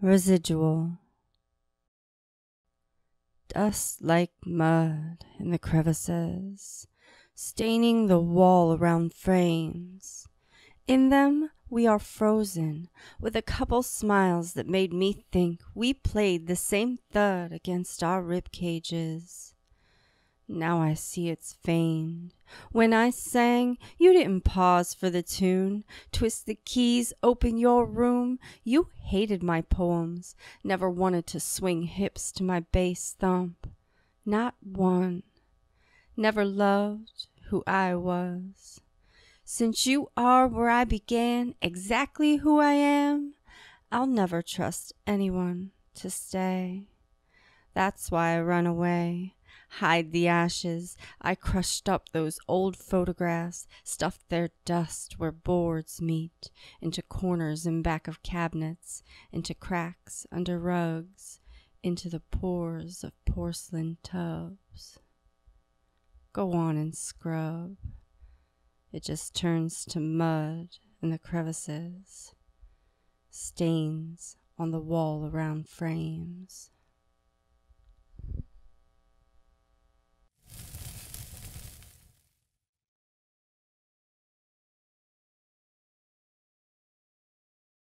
Residual. Dust like mud in the crevices, staining the wall around frames. In them we are frozen, with a couple smiles that made me think we played the same thud against our rib cages. Now I see it's feigned. When I sang, you didn't pause for the tune, twist the keys, open your room. You hated my poems, never wanted to swing hips to my bass thump. Not one. Never loved who I was. Since you are where I began, exactly who I am, I'll never trust anyone to stay. That's why I run away hide the ashes. I crushed up those old photographs, stuffed their dust where boards meet, into corners and back of cabinets, into cracks under rugs, into the pores of porcelain tubs. Go on and scrub. It just turns to mud in the crevices, stains on the wall around frames.